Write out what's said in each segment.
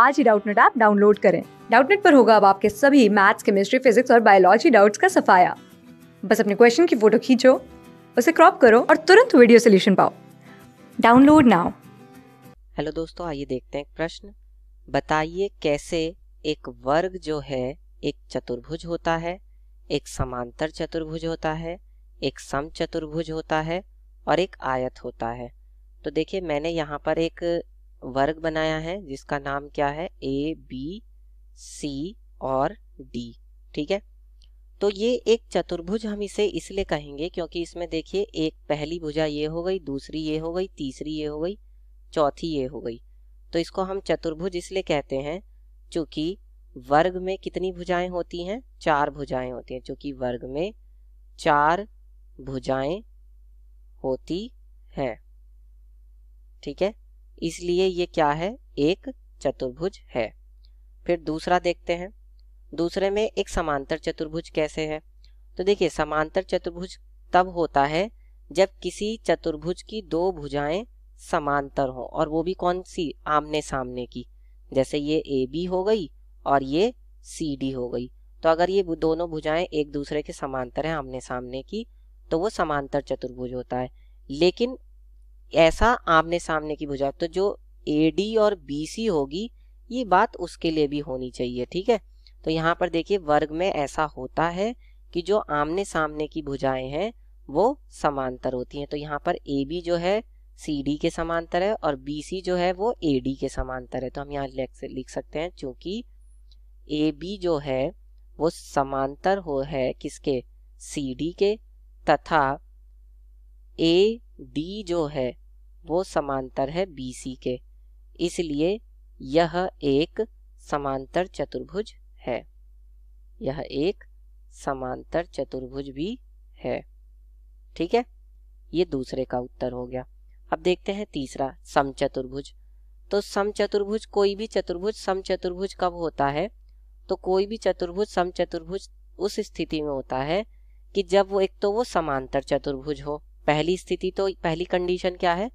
आज ही Doubtnut app download करें डाउटनेट पर होगा अब आपके सभी मैथ्स केमिस्ट्री फिजिक्स और बायोलॉजी डाउट्स का सफाया बस अपने क्वेश्चन की फोटो खींचो उसे क्रॉप करो और तुरंत वीडियो सोल्यूशन पाओ डाउनलोड नाउ हेलो दोस्तों आइए देखते हैं एक प्रश्न बताइए कैसे एक वर्ग जो है एक चतुर्भुज होता है एक समांतर चतुर्भुज होता है एक सम चतुर्भुज होता है और एक आयत होता है तो देखिए मैंने यहाँ पर एक वर्ग बनाया है जिसका नाम क्या है ए बी सी और डी ठीक है तो ये एक चतुर्भुज हम इसे इसलिए कहेंगे क्योंकि इसमें देखिए एक पहली भुजा ये हो गई दूसरी ये हो गई तीसरी ये हो गई चौथी ये हो गई तो इसको हम चतुर्भुज इसलिए कहते हैं चूंकि वर्ग में कितनी भुजाएं होती हैं चार भुजाएं होती हैं चूंकि वर्ग में चार भुजाएं होती हैं ठीक है इसलिए ये क्या है एक चतुर्भुज है फिर दूसरा देखते हैं दूसरे में एक समांतर चतुर्भुज कैसे है तो देखिए समांतर चतुर्भुज तब होता है जब किसी चतुर्भुज की दो भुजाएं समांतर हो और वो भी कौन सी आमने सामने की जैसे ये ए बी हो गई और ये सी डी हो गई तो अगर ये दोनों भुजाएं एक दूसरे के समांतर हैं आमने सामने की तो वो समांतर चतुर्भुज होता है लेकिन ऐसा आमने सामने की भुजा तो जो ए डी और बी सी होगी ये बात उसके लिए भी होनी चाहिए ठीक है तो यहाँ पर देखिए वर्ग में ऐसा होता है कि जो आमने सामने की भुजाएं हैं वो समांतर होती हैं तो यहाँ पर ए बी जो है सी डी के समांतर है और बी सी जो है वो ए डी के समांतर है तो हम यहाँ लिख सकते हैं क्योंकि ए बी जो है वो समांतर हो है किसके सी डी के तथा ए डी जो है वो समांतर है बी सी के इसलिए यह एक समांतर चतुर्भुज है यह एक समांतर चतुर्भुज भी है ठीक है ये दूसरे का उत्तर हो गया अब देखते हैं तीसरा समचतुर्भुज तो समचतुर्भुज कोई भी चतुर्भुज समचतुर्भुज कब होता है तो कोई भी चतुर्भुज समचतुर्भुज उस स्थिति में होता है कि जब वो एक तो वो समांतर चतुर्भुज हो पहली स्थिति तो पहली कंडीशन क्या है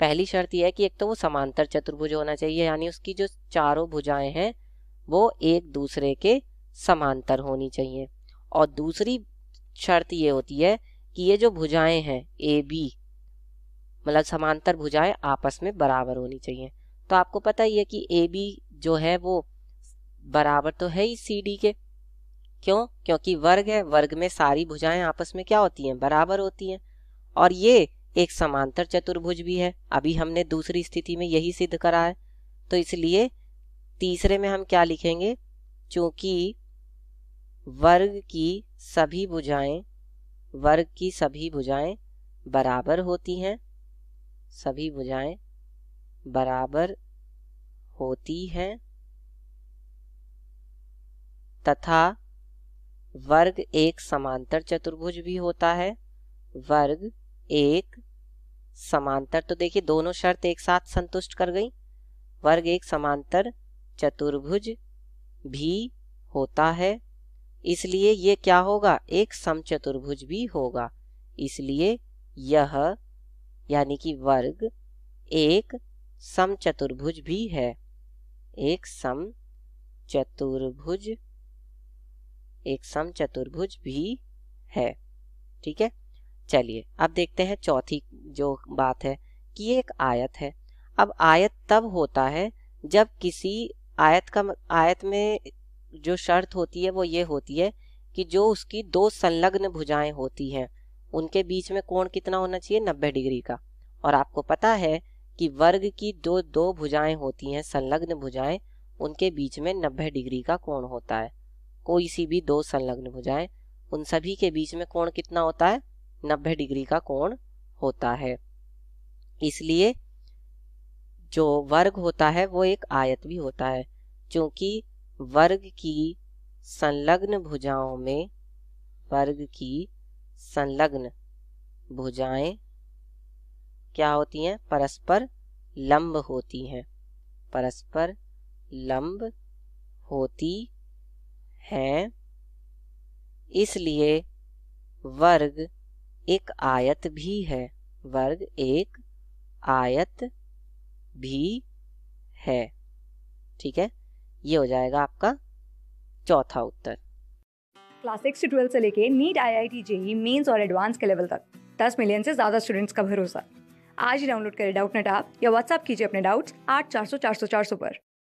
पहली शर्त यह है कि एक तो वो समांतर चतुर्भुज होना चाहिए यानी उसकी जो चारों भुजाएं हैं वो एक दूसरे के समांतर होनी चाहिए और दूसरी शर्त ये होती है कि ये जो भुजाएं हैं ए बी मतलब समांतर भुजाएं आपस में बराबर होनी चाहिए तो आपको पता ही है कि ए बी जो है वो बराबर तो है ही सी डी के क्यों क्योंकि वर्ग है वर्ग में सारी भुजाएं आपस में क्या होती हैं बराबर होती हैं और ये एक समांतर चतुर्भुज भी है अभी हमने दूसरी स्थिति में यही सिद्ध करा है तो इसलिए तीसरे में हम क्या लिखेंगे चूंकि वर्ग की सभी भुजाएं वर्ग की सभी भुजाएं बराबर होती हैं सभी भुजाएं बराबर होती हैं तथा वर्ग एक समांतर चतुर्भुज भी होता है वर्ग एक समांतर तो देखिए दोनों शर्त एक साथ संतुष्ट कर गई वर्ग एक समांतर चतुर्भुज भी होता है इसलिए ये क्या होगा एक समचतुर्भुज भी होगा इसलिए यह यानी कि वर्ग एक समचतुर्भुज भी है एक सम चतुर्भुज एक समचतुर्भुज भी है ठीक है चलिए अब देखते हैं चौथी जो बात है कि ये एक आयत है अब आयत तब होता है जब किसी आयत का आयत में जो शर्त होती है वो ये होती है कि जो उसकी दो संलग्न भुजाएं होती हैं उनके बीच में कोण कितना होना चाहिए नब्बे डिग्री का और आपको पता है कि वर्ग की दो दो भुजाएं होती हैं संलग्न भुजाएं उनके बीच में नब्बे डिग्री का कोण होता है कोई सी भी दो संलग्न भुजाएं उन सभी के बीच में कोण कितना होता है 90 डिग्री का कोण होता है इसलिए जो वर्ग होता है वो एक आयत भी होता है क्योंकि वर्ग की संलग्न भुजाओं में वर्ग की संलग्न भुजाएं क्या होती हैं परस्पर लंब होती हैं परस्पर लंब होती हैं इसलिए वर्ग एक आयत भी है वर्ग एक आयत भी है ठीक है ये हो जाएगा आपका चौथा उत्तर क्लास सिक्स से ट्वेल्थ से लेके NEET I I T JEE mains और एडवांस के लेवल तक दस मिलियन से ज़्यादा स्टूडेंट्स का भरोसा आज ही डाउनलोड करें डाउट नेट आप या व्हाट्सअप कीजिए अपने डाउट्स आठ चार सौ चार सौ चार सौ पर